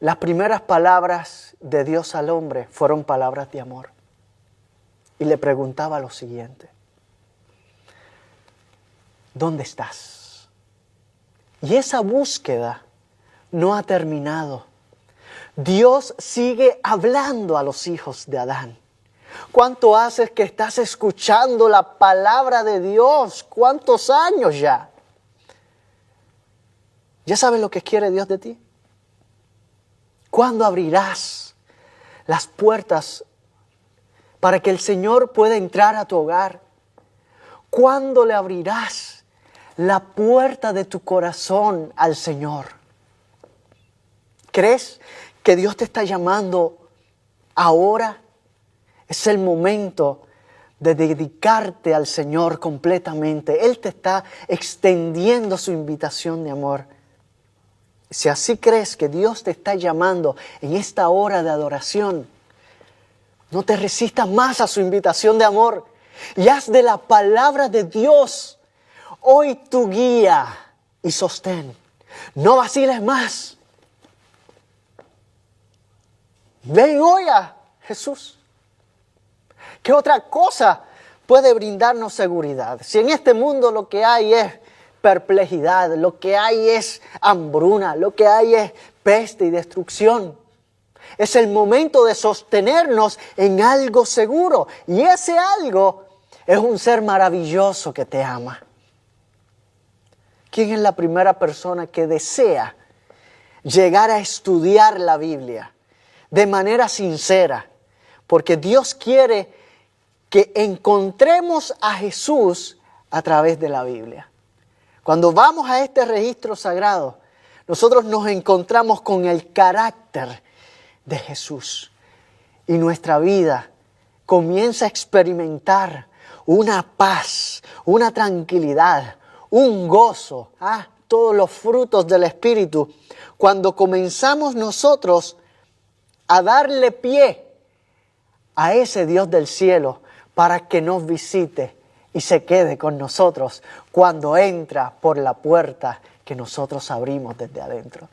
Las primeras palabras de Dios al hombre fueron palabras de amor. Y le preguntaba lo siguiente, ¿dónde estás? Y esa búsqueda no ha terminado. Dios sigue hablando a los hijos de Adán. ¿Cuánto haces que estás escuchando la palabra de Dios? ¿Cuántos años ya? ¿Ya sabes lo que quiere Dios de ti? ¿Cuándo abrirás las puertas para que el Señor pueda entrar a tu hogar? ¿Cuándo le abrirás la puerta de tu corazón al Señor? ¿Crees que Dios te está llamando ahora? Es el momento de dedicarte al Señor completamente. Él te está extendiendo su invitación de amor. Si así crees que Dios te está llamando en esta hora de adoración, no te resistas más a su invitación de amor y haz de la palabra de Dios hoy tu guía y sostén. No vaciles más. Ven hoy a Jesús. ¿Qué otra cosa puede brindarnos seguridad? Si en este mundo lo que hay es perplejidad, lo que hay es hambruna, lo que hay es peste y destrucción. Es el momento de sostenernos en algo seguro. Y ese algo es un ser maravilloso que te ama. ¿Quién es la primera persona que desea llegar a estudiar la Biblia de manera sincera? Porque Dios quiere que encontremos a Jesús a través de la Biblia. Cuando vamos a este registro sagrado, nosotros nos encontramos con el carácter de Jesús y nuestra vida comienza a experimentar una paz, una tranquilidad, un gozo, ah, todos los frutos del Espíritu, cuando comenzamos nosotros a darle pie a ese Dios del cielo para que nos visite y se quede con nosotros cuando entra por la puerta que nosotros abrimos desde adentro.